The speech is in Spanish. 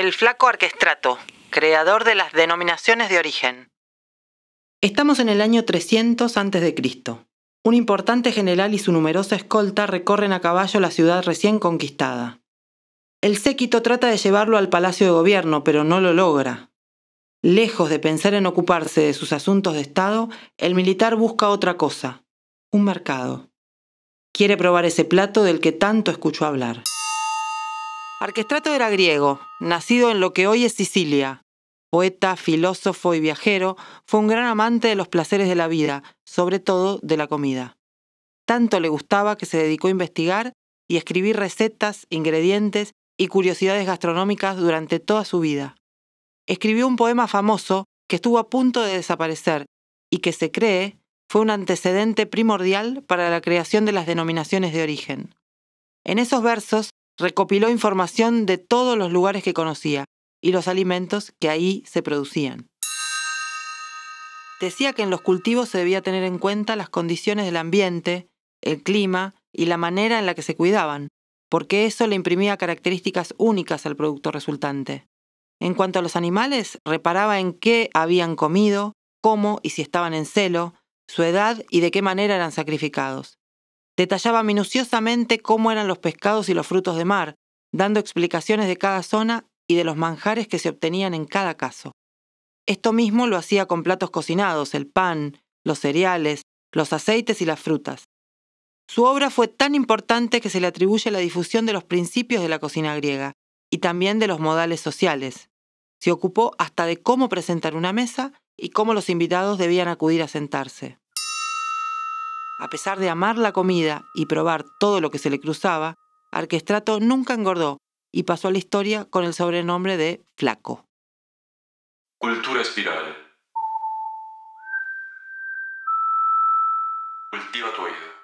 el flaco Arquestrato, creador de las denominaciones de origen. Estamos en el año 300 a.C. Un importante general y su numerosa escolta recorren a caballo la ciudad recién conquistada. El séquito trata de llevarlo al palacio de gobierno, pero no lo logra. Lejos de pensar en ocuparse de sus asuntos de Estado, el militar busca otra cosa, un mercado. Quiere probar ese plato del que tanto escuchó hablar. Arquestrato era griego, nacido en lo que hoy es Sicilia. Poeta, filósofo y viajero, fue un gran amante de los placeres de la vida, sobre todo de la comida. Tanto le gustaba que se dedicó a investigar y escribir recetas, ingredientes y curiosidades gastronómicas durante toda su vida. Escribió un poema famoso que estuvo a punto de desaparecer y que se cree fue un antecedente primordial para la creación de las denominaciones de origen. En esos versos recopiló información de todos los lugares que conocía y los alimentos que ahí se producían. Decía que en los cultivos se debía tener en cuenta las condiciones del ambiente, el clima y la manera en la que se cuidaban, porque eso le imprimía características únicas al producto resultante. En cuanto a los animales, reparaba en qué habían comido, cómo y si estaban en celo, su edad y de qué manera eran sacrificados. Detallaba minuciosamente cómo eran los pescados y los frutos de mar, dando explicaciones de cada zona y de los manjares que se obtenían en cada caso. Esto mismo lo hacía con platos cocinados, el pan, los cereales, los aceites y las frutas. Su obra fue tan importante que se le atribuye la difusión de los principios de la cocina griega y también de los modales sociales. Se ocupó hasta de cómo presentar una mesa y cómo los invitados debían acudir a sentarse. A pesar de amar la comida y probar todo lo que se le cruzaba, Arquestrato nunca engordó y pasó a la historia con el sobrenombre de Flaco. Cultura espiral. Cultiva tu